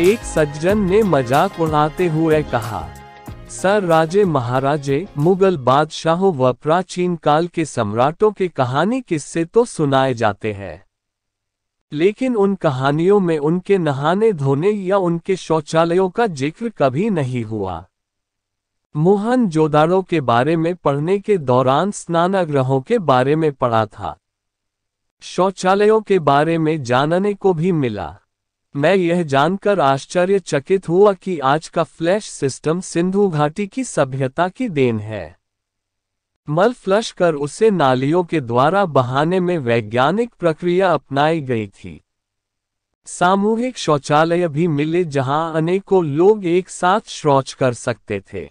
एक सज्जन ने मजाक उड़ाते हुए कहा सर राजे महाराजे मुगल बादशाहों व प्राचीन काल के सम्राटों के कहानी किस्से तो सुनाए जाते हैं लेकिन उन कहानियों में उनके नहाने धोने या उनके शौचालयों का जिक्र कभी नहीं हुआ मोहन जोदारों के बारे में पढ़ने के दौरान स्नानाग्रहों के बारे में पढ़ा था शौचालयों के बारे में जानने को भी मिला मैं यह जानकर आश्चर्यचकित हुआ कि आज का फ्लैश सिस्टम सिंधु घाटी की सभ्यता की देन है मल फ्लश कर उसे नालियों के द्वारा बहाने में वैज्ञानिक प्रक्रिया अपनाई गई थी सामूहिक शौचालय भी मिले जहां अनेकों लोग एक साथ शौच कर सकते थे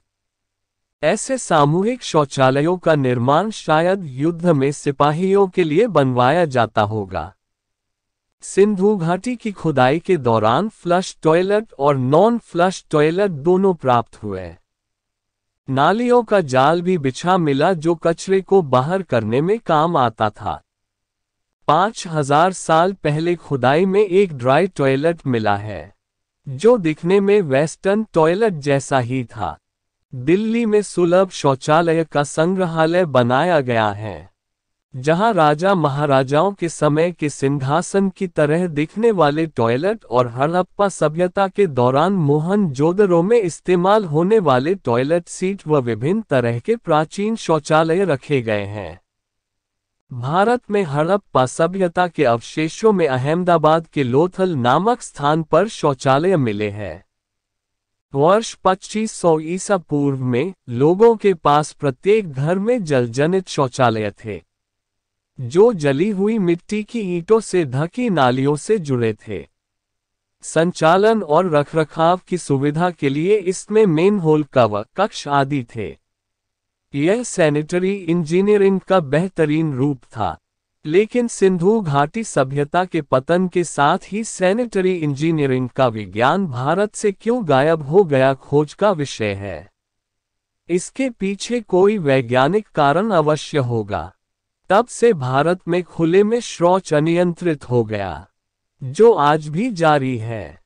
ऐसे सामूहिक शौचालयों का निर्माण शायद युद्ध में सिपाहियों के लिए बनवाया जाता होगा सिंधु घाटी की खुदाई के दौरान फ्लश टॉयलेट और नॉन फ्लश टॉयलेट दोनों प्राप्त हुए नालियों का जाल भी बिछा मिला जो कचरे को बाहर करने में काम आता था पाँच हजार साल पहले खुदाई में एक ड्राई टॉयलेट मिला है जो दिखने में वेस्टर्न टॉयलेट जैसा ही था दिल्ली में सुलभ शौचालय का संग्रहालय बनाया गया है जहां राजा महाराजाओं के समय के सिंहासन की तरह दिखने वाले टॉयलेट और हड़प्पा सभ्यता के दौरान मोहन जोदरों में इस्तेमाल होने वाले टॉयलेट सीट व विभिन्न तरह के प्राचीन शौचालय रखे गए हैं भारत में हड़प्पा सभ्यता के अवशेषों में अहमदाबाद के लोथल नामक स्थान पर शौचालय मिले हैं वर्ष 2500 ईसा पूर्व में लोगों के पास प्रत्येक घर में जलजनित शौचालय थे जो जली हुई मिट्टी की ईंटों से ढकी नालियों से जुड़े थे संचालन और रखरखाव की सुविधा के लिए इसमें मेन होल कव कक्ष आदि थे यह सैनिटरी इंजीनियरिंग का बेहतरीन रूप था लेकिन सिंधु घाटी सभ्यता के पतन के साथ ही सैनिटरी इंजीनियरिंग का विज्ञान भारत से क्यों गायब हो गया खोज का विषय है इसके पीछे कोई वैज्ञानिक कारण अवश्य होगा तब से भारत में खुले में शौच अनियंत्रित हो गया जो आज भी जारी है